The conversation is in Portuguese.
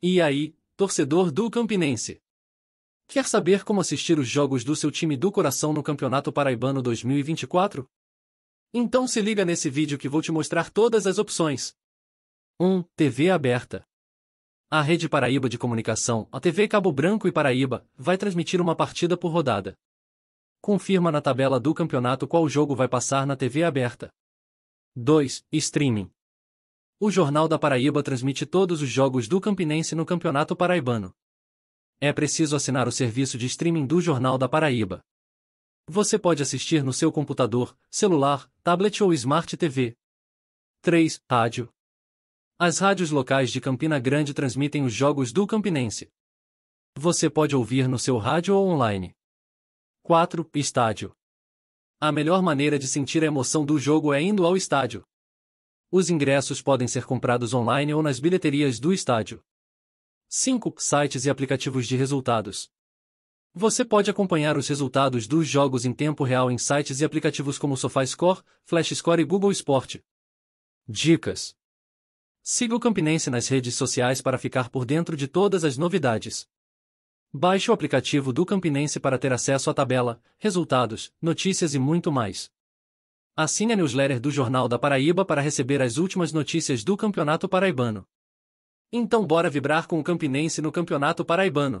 E aí, torcedor do Campinense? Quer saber como assistir os jogos do seu time do coração no Campeonato Paraibano 2024? Então se liga nesse vídeo que vou te mostrar todas as opções. 1. TV aberta. A Rede Paraíba de Comunicação, a TV Cabo Branco e Paraíba, vai transmitir uma partida por rodada. Confirma na tabela do campeonato qual jogo vai passar na TV aberta. 2. Streaming o Jornal da Paraíba transmite todos os jogos do Campinense no Campeonato Paraibano. É preciso assinar o serviço de streaming do Jornal da Paraíba. Você pode assistir no seu computador, celular, tablet ou smart TV. 3. Rádio. As rádios locais de Campina Grande transmitem os jogos do Campinense. Você pode ouvir no seu rádio ou online. 4. Estádio. A melhor maneira de sentir a emoção do jogo é indo ao estádio. Os ingressos podem ser comprados online ou nas bilheterias do estádio. 5. Sites e aplicativos de resultados. Você pode acompanhar os resultados dos jogos em tempo real em sites e aplicativos como SofaScore, FlashScore e Google Sport. Dicas: Siga o Campinense nas redes sociais para ficar por dentro de todas as novidades. Baixe o aplicativo do Campinense para ter acesso à tabela, resultados, notícias e muito mais. Assine a newsletter do Jornal da Paraíba para receber as últimas notícias do Campeonato Paraibano. Então bora vibrar com o Campinense no Campeonato Paraibano.